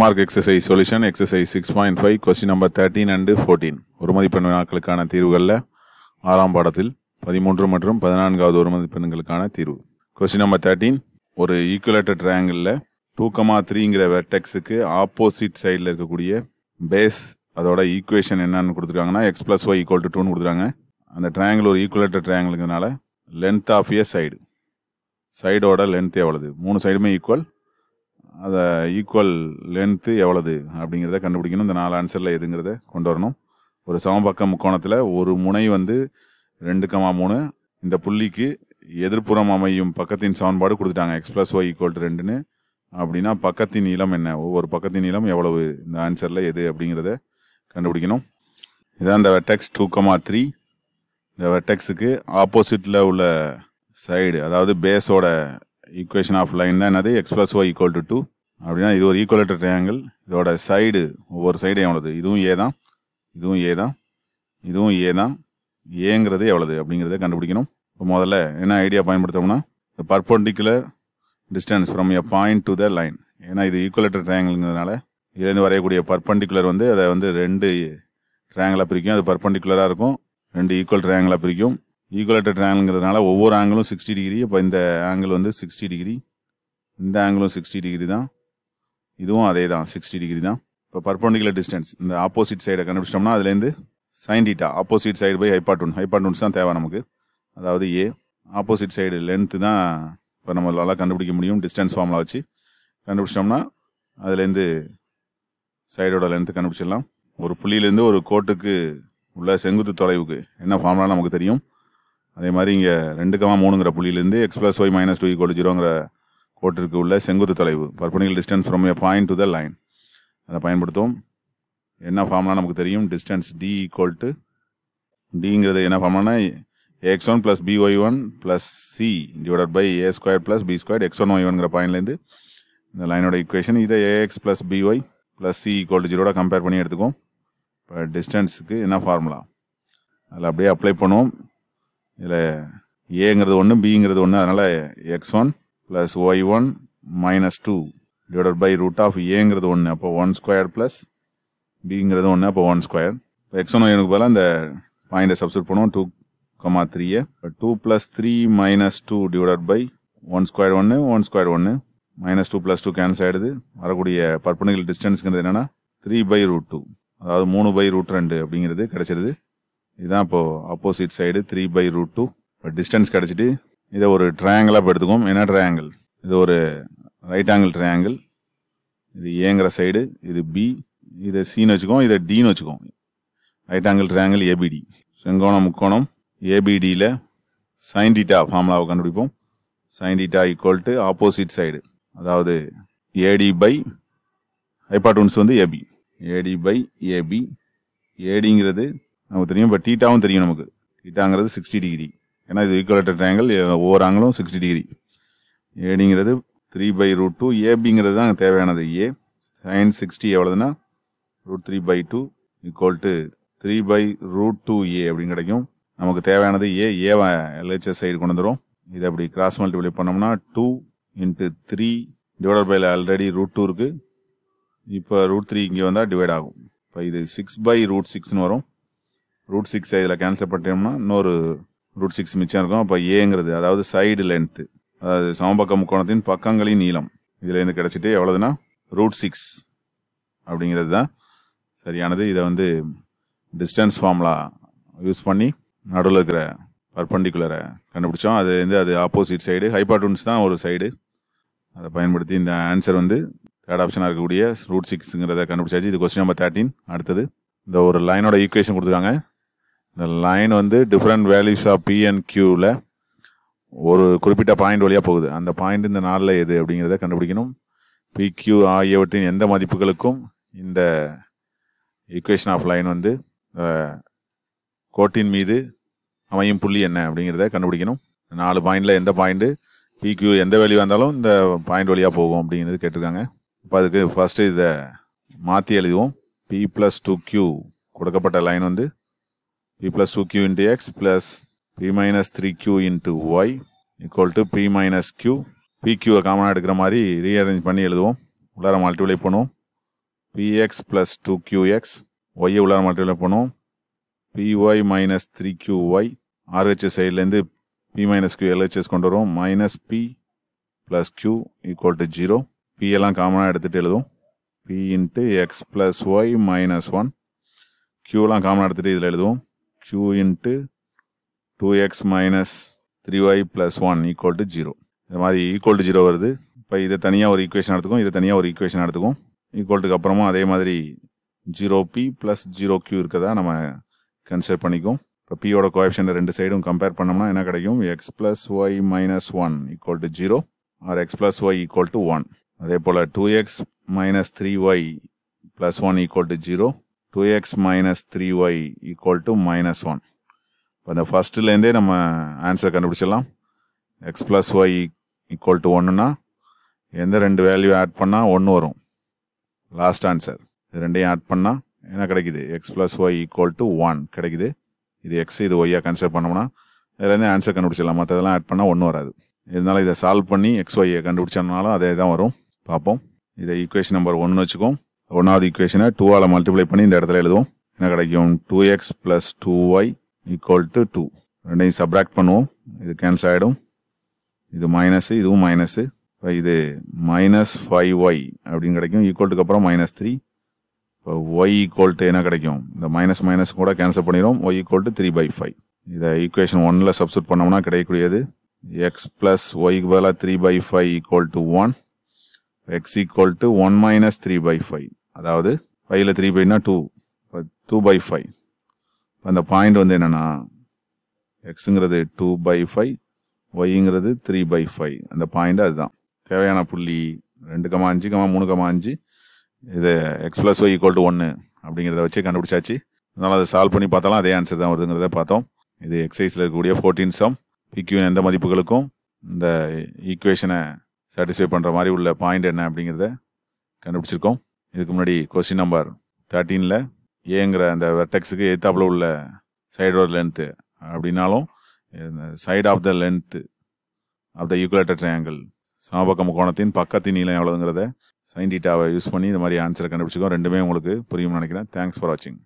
Mark exercise solution exercise six point five question number thirteen and fourteen ஒரு மதிப்பெண் வினாக்களுக்கான தீர்வுகளில் ஆறாம் பாடத்தில் பதிமூன்று மற்றும் பதினான்காவது ஒரு மதிப்பெண்களுக்கான தீர்வு கொஸ்டின் நம்பர் தேர்ட்டீன் ஒரு ஈக்குவலேட்டர் ட்ரையாங்கிளில் டூ கமா த்ரீங்கிற வெர்டெக்ஸுக்கு ஆப்போசிட் சைடில் இருக்கக்கூடிய பேஸ் அதோட ஈக்குவேஷன் என்னன்னு கொடுத்துருக்காங்கன்னா x plus y equal to டூன்னு கொடுத்துருக்காங்க அந்த ட்ரையாங்கிள் ஒரு ஈக்குவலேட்டர் ட்ரையாங்கிள்னால லென்த் ஆஃப் ஏ சைடு சைடோட லென்த் எவ்வளவு மூணு சைடுமே ஈக்குவல் அதை ஈக்குவல் லென்த்து எவ்வளவு அப்படிங்கிறத கண்டுபிடிக்கணும் இந்த நாலு ஆன்சரில் எதுங்கிறத கொண்டு வரணும் ஒரு சமபக்க முக்கோணத்தில் ஒரு முனை வந்து ரெண்டு கமா மூணு இந்த புள்ளிக்கு எதிர்ப்புறம் அமையும் பக்கத்தின் சமன்பாடு கொடுத்துட்டாங்க x plus y equal to ரெண்டுன்னு அப்படின்னா பக்கத்தின் நீளம் என்ன ஒவ்வொரு பக்கத்தின் நீளம் எவ்வளவு இந்த ஆன்சரில் எது அப்படிங்கிறத கண்டுபிடிக்கணும் இதான் இந்த வெட்டெக்ஸ் டூ கமா த்ரீ இந்த வெட்டெக்ஸுக்கு ஆப்போசிட்டில் உள்ள சைடு அதாவது பேஸோட ஈக்குவேஷன் ஆஃப் தான் என்னது x plus y equal to two அப்படின்னா இது ஒரு ஈக்குவலேட்டர் ட்ரையாங்கிள் இதோட சைடு ஒவ்வொரு சைடு எவ்வளவு இதுவும் ஏ தான் இதுவும் ஏ தான் இதுவும் ஏ தான் ஏங்கிறது எவ்வளவு அப்படிங்கிறத கண்டுபிடிக்கணும் இப்போ முதல்ல என்ன ஐடியா பயன்படுத்தோம்னா இந்த perpendicular distance from a point to the line ஏன்னா இது ஈக்குவலேட்டர் ட்ரையாங்கிள்ங்கிறதுனால இதுலேருந்து வரையக்கூடிய பர்பண்டிகுலர் வந்து அதை வந்து ரெண்டு ட்ரையாங்கிளாக பிரிக்கும் அது பர்பண்டிகுலராக இருக்கும் ரெண்டு ஈக்குவல் ட்ரையாங்கிளாக பிரிக்கும் ஈக்குவலேட்டர் ஆங்கிள்ங்கிறதுனால ஒவ்வொரு ஆங்கிளும் சிக்ஸ்டி டிகிரி இப்போ இந்த ஆங்கிள் வந்து சிக்ஸ்டி டிகிரி இந்த ஆங்கிளும் சிக்ஸ்டி டிகிரி தான் இதுவும் அதே தான் சிக்ஸ்டி டிகிரி தான் இப்போ பர்பண்டிகுலர் டிஸ்டன்ஸ் இந்த ஆப்போசிட் சைடை கண்டுபிடிச்சிட்டோம்னா அதுலேருந்து சைன் டீட்டா ஆப்போசிட் சைடு போய் ஹைப்பாட்டூன் ஹைப்பாட்டூன்ஸ் தான் தேவை நமக்கு அதாவது ஏ ஆப்போசிட் சைடு லென்த்து தான் இப்போ நம்ம நல்லா கண்டுபிடிக்க முடியும் டிஸ்டன்ஸ் ஃபார்ம்லாம் வச்சு கண்டுபிடிச்சிட்டோம்னா அதுலேருந்து சைடோட லென்த்து கண்டுபிடிச்சிடலாம் ஒரு புள்ளியிலேருந்து ஒரு கோட்டுக்கு உள்ள செங்குத்து தொலைவுக்கு என்ன ஃபார்ம்லாம் நமக்கு தெரியும் அதே மாதிரி இங்கே ரெண்டு கமா மூணுங்கிற புள்ளியிலேருந்து x plus y minus two equal ஜீரோங்கிற கோட்டிற்கு உள்ள செங்குத்து தொலைவு perpendicular distance from a point to the line அதை பயன்படுத்தும் என்ன ஃபார்ம்னா நமக்கு தெரியும் டிஸ்டன்ஸ் டி ஈக்குவல் டு டிங்கிறது என்ன ஃபார்ம்னா x one plus b y one plus c divide by a square plus b square x one y ஒன்ங்கிற பாயிண்ட்லேருந்து இந்த லைனோட இக்குவேஷன் இதை a x plus y plus c equal to ஜீரோட compare பண்ணி எடுத்துக்கும் இப்போ டிஸ்டன்ஸுக்கு என்ன ஃபார்முலா அதில் அப்படியே அப்ளை பண்ணுவோம் இல்லை ஏங்கிறது ஒன்று பிங்கிறது ஒன்று அதனால் x one plus y one minus two divided by root of ஏங்கிறது ஒன்று அப்போ ஒன் ஸ்கொயர் ப்ளஸ் பிங்கிறது ஒன்று அப்போ ஒன் ஸ்கொயர் இப்போ எக்ஸ் ஒன் எனக்கு பதிலாக அந்த பாயிண்டை சப்ஸ்ட் பண்ணுவோம் டூ கமா த்ரீயை two plus three minus two divided by one square ஒன்று ஒன் ஸ்கொயர் ஒன்று minus two plus two cancel ஆகிடுது வரக்கூடிய பர்பனிகல் டிஸ்டன்ஸுங்கிறது என்னென்னா த்ரீ பை ரூட் டூ அதாவது மூணு பை ரூட் ரெண்டு அப்படிங்கிறது கிடச்சிருது இதுதான் இப்போது opposite side three by root two இப்போ டிஸ்டன்ஸ் கிடச்சிட்டு இதை ஒரு ட்ரையாங்கிளாக இப்போ எடுத்துக்கோம் என்ன ட்ரையாங்கிள் இது ஒரு ரைட் ஆங்கிள் ட்ரையாங்கிள் இது ஏங்கிற சைடு இது பி இதை சின்னு வச்சுக்கோம் இதை டின்னு வச்சுக்கோம் ரைட் ஆங்கிள் ட்ரையாங்கிள் ஏபிடி செங்கோணம் முக்கோணம் ஏபிடியில் சைன் டீட்டா ஃபார்முலாவை கண்டுபிடிப்போம் sine theta equal to opposite side அதாவது ஏடி பை ஹைபாட்டூன்ஸ் வந்து ஏபி ஏடி பை ஏபி ஏடிங்கிறது நமக்கு தெரியும் இப்போ டீட்டாவும் தெரியும் நமக்கு டீட்டாங்கிறது சிக்ஸ்டி டிகிரி ஏன்னா இது ஈக்குவலேட்டர் ட்ரையாங்கிள் ஒவ்வொரு ஆங்கிளும் சிக்ஸ்டி டிகிரி ஏடிங்கிறது த்ரீ பை ரூட் டூ ஏபிங்கிறது தான் தேவையானது ஏ சைன் சிக்ஸ்டி எவ்வளோதுன்னா root three by two equal to three by root two a அப்படின்னு கிடைக்கும் நமக்கு தேவையானது ஏ ஏ எல்ஹெச்எஸ் சைடு கொண்டு வந்துடும் இது அப்படி கிராஸ் மல்டிபிளை பண்ணோம்னா டூ இன்ட்டு த்ரீ டிவைட் பைல ஆல்ரெடி ரூட் டூ இருக்குது இப்போ ரூட் த்ரீ இங்கே வந்தால் டிவைட் ஆகும் இப்போ இது சிக்ஸ் பை ரூட் சிக்ஸ்னு வரும் ரூட் சிக்ஸ் இதில் கேன்சல் பண்ணிட்டோம்னா இன்னொரு ரூட் சிக்ஸ் மிச்சம் இருக்கும் அப்போ ஏங்கிறது அதாவது சைடு லென்த்து அதாவது சமபக்க முக்கோணத்தின் பக்கங்களின் நீளம் இதுலேருந்து கிடச்சிட்டு எவ்வளோதுன்னா ரூட் சிக்ஸ் அப்படிங்கிறது தான் சரியானது இதை வந்து டிஸ்டன்ஸ் ஃபார்முலா யூஸ் பண்ணி நடுவில் இருக்கிற பர்பண்டிகுலரை கண்டுபிடிச்சோம் அது வந்து அது ஆப்போசிட் சைடு ஹைபாட்டூன்ஸ் தான் ஒரு சைடு அதை பயன்படுத்தி இந்த ஆன்சர் வந்து தேர்ட் ஆப்ஷனாக இருக்கக்கூடிய ரூட் சிக்ஸுங்கிறத கண்டுபிடிச்சாச்சு இது கொஸ்டின் நம்பர் தேர்ட்டின் அடுத்தது இந்த ஒரு லைனோட ஈக்குவேஷன் கொடுத்துருக்காங்க இந்த லைன் வந்து different values of p and கியூவில் ஒரு குறிப்பிட்ட பாயிண்ட் வழியாக போகுது அந்த பாயிண்ட் இந்த நாளில் எது அப்படிங்கிறத கண்டுபிடிக்கணும் பிக்யூ ஆகியவற்றின் எந்த மதிப்புகளுக்கும் இந்த ஈக்குவேஷன் ஆஃப் லைன் வந்து கோட்டின் மீது அமையும் புள்ளி என்ன அப்படிங்கிறத கண்டுபிடிக்கணும் நாலு பாயிண்டில் எந்த பாயிண்ட்டு பிக்யூ எந்த வேல்யூ இருந்தாலும் இந்த பாயிண்ட் வழியாக போகும் அப்படிங்கிறது கேட்டிருக்காங்க இப்போ அதுக்கு ஃபஸ்ட்டு இதை மாற்றி எழுதுவோம் பி ப்ளஸ் டூ கியூ கொடுக்கப்பட்ட லைன் வந்து p plus 2q into x plus p minus 3q into y equal to p minus q pqவை காமனாக எடுக்கிற மாதிரி ரீஅரேஞ்ச் பண்ணி எழுதுவோம் உள்ளார மல்டிப்ளை பண்ணுவோம் px plus 2qx y உள்ளார மல்டிப்ளை பண்ணுவோம் py minus 3qy RHS சைட்லேருந்து p minus q LHS கொண்டு வருவோம் minus p plus q equal to 0 p எல்லாம் காமனாக எடுத்துகிட்டு எழுதுவோம் p into x plus y minus 1 qலாம் காமனாக எடுத்துகிட்டு இதில் எழுதுவோம் q q into 2x minus 3y plus 1 equal to zero இது மாதிரி ஈக்குவல் டு ஜீரோ வருது இப்போ இதை தனியாக ஒரு ஈக்குவேஷன் எடுத்துக்கும் இதை தனியாக ஒரு ஈக்குவேஷன் எடுத்துக்கும் ஈக்குவல்ட்டுக்கு அப்புறமா அதே மாதிரி zero p plus zero q இருக்கதா நம்ம கன்சிடர் பண்ணிக்கும் இப்போ பியோட கோஎப்ஷன் ரெண்டு சைடும் கம்பேர் பண்ணோம்னா என்ன கிடைக்கும் x plus y minus one equal to zero or x plus y equal to one அதே போல் two x minus three y plus one equal to zero 2x minus 3y equal to minus 1. இப்போ இந்த ஃபஸ்ட்டுலேருந்தே நம்ம answer கண்டுபிடிச்சிடலாம் x plus y equal to ஒன்றுன்னா எந்த ரெண்டு value add பண்ணால் ஒன்று வரும் லாஸ்ட் ஆன்சர் இது ரெண்டையும் ஆட் பண்ணால் என்ன கிடைக்குது x plus y equal to one கிடைக்குது இது எக்ஸ் இது ஒய்யாக கன்சிடர் பண்ணோம்னா இதுலேருந்து ஆன்சர் கண்டுபிடிச்சிடலாம் மற்றதெல்லாம் ஆட் பண்ணால் ஒன்றும் வராது இதனால் இதை சால்வ் பண்ணி எக்ஸ் ஒய்யை கண்டுபிடிச்சோம்னாலும் அதே தான் வரும் பார்ப்போம் இதை ஈக்குவேஷன் நம்பர் ஒன்று வச்சுக்கோம் ஒன்றாவது ஈக்குவேஷனை டூவால் மல்டிப்ளை பண்ணி இந்த இடத்துல எழுதுவோம் என்ன கிடைக்கும் two x plus two y equal to two ரெண்டையும் சப்ராக்ட் பண்ணுவோம் இது கேன்சல் ஆகிடும் இது மைனஸ் இதுவும் மைனஸ் இப்போ இது மைனஸ் ஃபைவ் ஒய் அப்படின்னு கிடைக்கும் ஈக்குவல்டுக்கு அப்புறம் மைனஸ் த்ரீ இப்போ ஒய் ஈக்குவல் டு என்ன கிடைக்கும் இந்த மைனஸ் மைனஸ் கூட கேன்சல் பண்ணிடும் y equal to three by five இதை ஈக்குவேஷன் ஒன்னில் சப்ஸ்ட் பண்ணோம்னா கிடைக்கக்கூடியது எக்ஸ் ப்ளஸ் ஒய்க்கு பதிலாக three by five equal to one x equal to one minus three by five அதாவது ஃபைவ்ல த்ரீ பைனா டூ இப்போ டூ பை ஃபைவ் இப்போ அந்த பாயிண்ட் வந்து என்னென்னா எக்ஸுங்கிறது டூ பை ஃபைவ் ஒய்ங்கிறது த்ரீ பை ஃபைவ் அந்த பாயிண்ட் அதுதான் தேவையான புள்ளி ரெண்டு கமா அஞ்சு கமா மூணு கமா அஞ்சு இது x plus y equal to ஒன்று அப்படிங்கிறத வச்சு கண்டுபிடிச்சாச்சு அதனால் அதை சால்வ் பண்ணி பார்த்தாலும் அதே ஆன்சர் தான் வருதுங்கிறத பார்த்தோம் இது எக்ஸசைஸில் இருக்கக்கூடிய ஃபோர்டீன் சம் பிக்யூன் எந்த மதிப்புகளுக்கும் இந்த ஈக்குவேஷனை சாட்டிஸ்ஃபை பண்ணுற மாதிரி உள்ள பாயிண்ட் என்ன அப்படிங்கிறத கண்டுபிடிச்சிருக்கோம் இதுக்கு முன்னாடி கொஸ்டின் நம்பர் தேர்ட்டீனில் ஏங்கிற அந்த வெர்டெக்ஸுக்கு எய்த்தாப்பில் உள்ள சைடோட லென்த்து அப்படின்னாலும் side of the length of the equilateral triangle சமபக்க கோணத்தின் பக்கத்தின் நீளம் எவ்வளோங்கிறத சைன் டீட்டாவை யூஸ் பண்ணி இந்த மாதிரி ஆன்சரை கண்டுபிடிச்சிக்கோ ரெண்டுமே உங்களுக்கு புரியும்னு நினைக்கிறேன் தேங்க்ஸ் ஃபார் வாட்சிங்